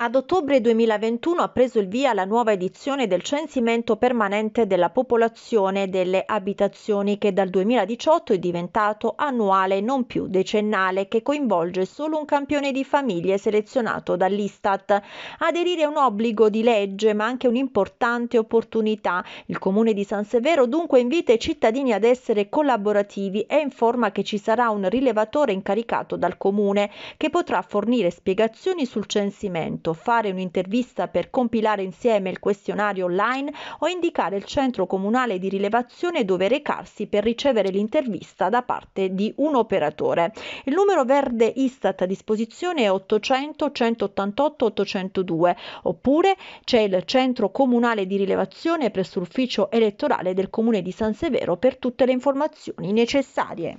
Ad ottobre 2021 ha preso il via la nuova edizione del censimento permanente della popolazione delle abitazioni che dal 2018 è diventato annuale non più decennale che coinvolge solo un campione di famiglie selezionato dall'Istat. Aderire è un obbligo di legge ma anche un'importante opportunità. Il comune di San Severo dunque invita i cittadini ad essere collaborativi e informa che ci sarà un rilevatore incaricato dal comune che potrà fornire spiegazioni sul censimento contenuto, fare un'intervista per compilare insieme il questionario online o indicare il centro comunale di rilevazione dove recarsi per ricevere l'intervista da parte di un operatore. Il numero verde Istat a disposizione è 800 188 802 oppure c'è il centro comunale di rilevazione presso l'ufficio elettorale del comune di San Severo per tutte le informazioni necessarie.